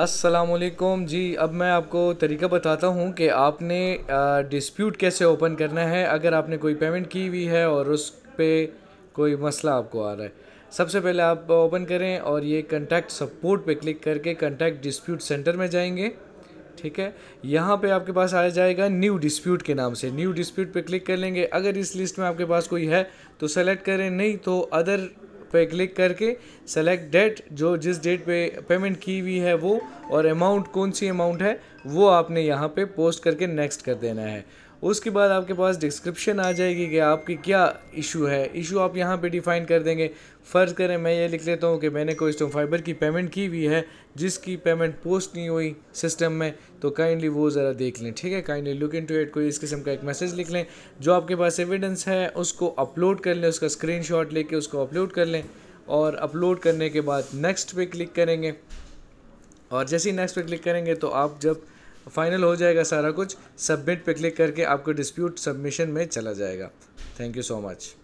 असलकुम जी अब मैं आपको तरीका बताता हूँ कि आपने डिस्प्यूट कैसे ओपन करना है अगर आपने कोई पेमेंट की हुई है और उस पर कोई मसला आपको आ रहा है सबसे पहले आप ओपन करें और ये कंटैक्ट सपोर्ट पे क्लिक करके कंटैक्ट डिस्प्यूट सेंटर में जाएंगे ठीक है यहाँ पे आपके पास आ जाएगा न्यू डिस्प्यूट के नाम से न्यू डिस्प्यूट पे क्लिक कर लेंगे अगर इस लिस्ट में आपके पास कोई है तो सेलेक्ट करें नहीं तो अदर पे क्लिक करके सेलेक्ट डेट जो जिस डेट पे पेमेंट की हुई है वो और अमाउंट कौन सी अमाउंट है वो आपने यहाँ पे पोस्ट करके नेक्स्ट कर देना है उसके बाद आपके पास डिस्क्रिप्शन आ जाएगी कि आपकी क्या इशू है इशू आप यहाँ पे डिफ़ाइन कर देंगे फ़र्ज़ करें मैं ये लिख लेता हूँ कि मैंने कोई स्टोम फाइबर की पेमेंट की हुई है जिसकी पेमेंट पोस्ट नहीं हुई सिस्टम में तो काइंडली वो ज़रा देख लें ठीक है kindly look into at कोई इस किस्म का एक मैसेज लिख लें जो आपके पास एविडेंस है उसको अपलोड कर लें उसका स्क्रीन शॉट उसको अपलोड कर लें और अपलोड करने के बाद नेक्स्ट पे क्लिक करेंगे और जैसे ही नेक्स्ट पे क्लिक करेंगे तो आप जब फाइनल हो जाएगा सारा कुछ सबमिट पे क्लिक करके आपको डिस्प्यूट सबमिशन में चला जाएगा थैंक यू सो मच